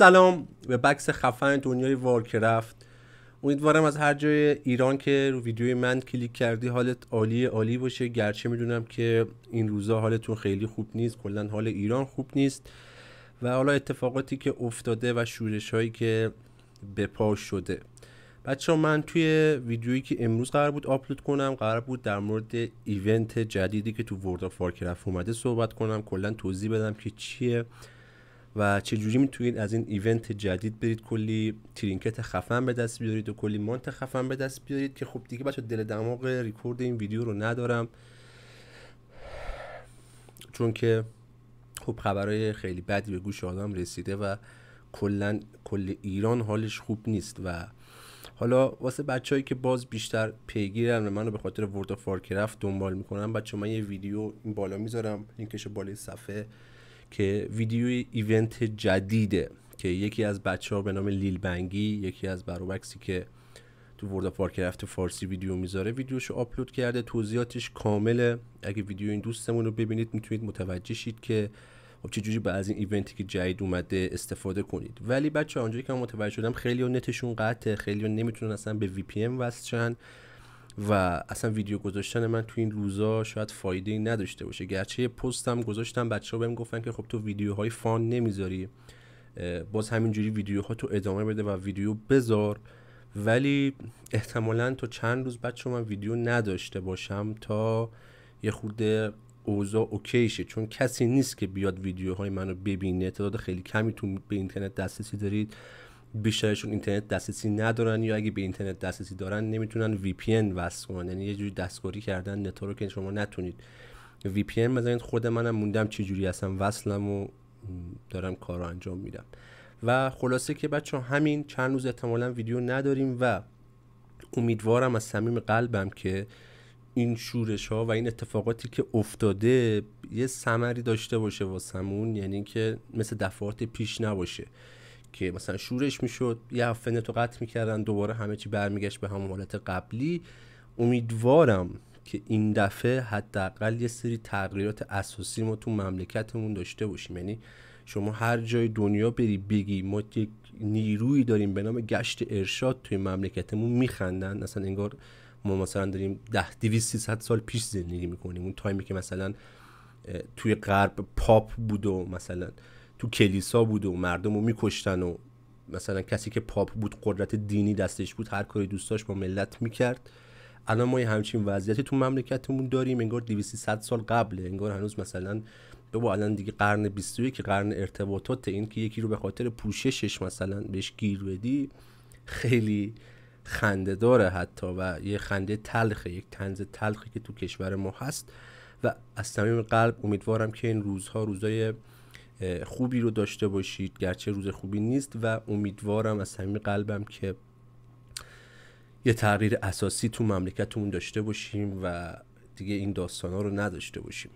سلام به بکس خفن دنیای وارکرفت امیدوارم از هر جای ایران که رو ویدیوی من کلیک کردی حالت عالی عالی باشه گرچه میدونم که این روزا حالتون خیلی خوب نیست کلا حال ایران خوب نیست و حالا اتفاقاتی که افتاده و شورش هایی که به شده بچه من توی ویدیویی که امروز قرار بود آپلود کنم قرار بود در مورد ایونت جدیدی که تو ورد آف وارکرفت اومده صحبت کنم کلا توضیح بدم که چیه و چجوری میتونید از این ایونت جدید برید کلی ترینکت خفن به دست بیارید و کلی مانت خفن به دست بیارید که خب دیگه بچه دل دماغ ریکورد این ویدیو رو ندارم چون که خب خبرهای خیلی بدی به گوش آدم رسیده و کلا کل ایران حالش خوب نیست و حالا واسه هایی که باز بیشتر پیگیرن و رو به خاطر ورد آف وارکرفت دنبال میکنن بچه من یه ویدیو این بالا میذارم لینکش بالای صفحه که ویدیو ایونت جدیده که یکی از بچه ها به نام لیل بنگی یکی از بروبکسی که تو ورد آف فارسی ویدیو میذاره ویدیوشو آپلود کرده توضیحاتش کامله اگه ویدیو این دوستمون رو ببینید میتونید متوجه شید که خب چجوری به از این ایونتی که جدید اومده استفاده کنید ولی بچه اونجایی که من متوجه شدم خیلی نتشون قطعه خیلی نمیتونن اصلا به وی پی ام وصل و اصلا ویدیو گذاشتن من تو این روزا شاید فایده ای نداشته باشه گرچه پستم گذاشتم بچه ها بهم گفتن که خب تو ویدیوهای فان نمیذاری باز همینجوری ویدیوها تو ادامه بده و ویدیو بذار ولی احتمالا تا چند روز بچه من ویدیو نداشته باشم تا یه خورده اوضاع شه چون کسی نیست که بیاد ویدیوهای منو ببینه تعداد خیلی کمی تو به اینترنت دسترسی دارید بیشترشون اینترنت دسترسی ندارن یا اگه به اینترنت دسترسی دارن نمیتونن وی پی ان وصل کنن یعنی یه جوری دستکاری کردن رو که شما نتونید وی پی ان بزنید خود منم موندم چه جوری هستم وصلم و دارم کار انجام میدم و خلاصه که بچه همین چند روز احتمالا ویدیو نداریم و امیدوارم از صمیم قلبم که این شورش ها و این اتفاقاتی که افتاده یه ثمری داشته باشه واسمون یعنی که مثل دفعات پیش نباشه که مثلا شورش میشد یه هفته نتو قطع میکردن دوباره همه چی برمیگشت به همون حالت قبلی امیدوارم که این دفعه حداقل یه سری تغییرات اساسی ما تو مملکتمون داشته باشیم یعنی شما هر جای دنیا بری بگی ما یک نیروی داریم به نام گشت ارشاد توی مملکتمون میخندن مثلا انگار ما مثلا داریم ده دویست سیصد سال پیش زندگی میکنیم اون تایمی که مثلا توی غرب پاپ بود و مثلا تو کلیسا بود و مردم رو میکشتن و مثلا کسی که پاپ بود قدرت دینی دستش بود هر کاری دوست داشت با ملت میکرد الان ما یه همچین وضعیتی تو مملکتمون داریم انگار 200 سال قبله انگار هنوز مثلا بابا الان دیگه قرن 21 که قرن ارتباطات این که یکی رو به خاطر پوششش مثلا بهش گیر بدی خیلی خنده داره حتی و یه خنده تلخه یک تنز تلخی که تو کشور ما هست و از صمیم قلب امیدوارم که این روزها روزای خوبی رو داشته باشید گرچه روز خوبی نیست و امیدوارم از صمیم قلبم که یه تغییر اساسی تو مملکتمون داشته باشیم و دیگه این داستان ها رو نداشته باشیم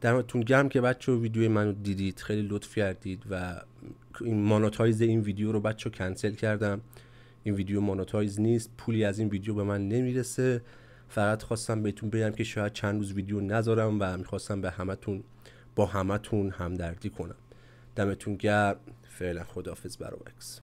دمتون گرم که بچه ویدیو منو دیدید خیلی لطف کردید و این ماناتایز این ویدیو رو بچه کنسل کردم این ویدیو ماناتایز نیست پولی از این ویدیو به من نمیرسه فقط خواستم بهتون بگم که شاید چند روز ویدیو نذارم و میخواستم به همتون با همتون همدردی کنم دمتون گرم فعلا خداحافظ برابکس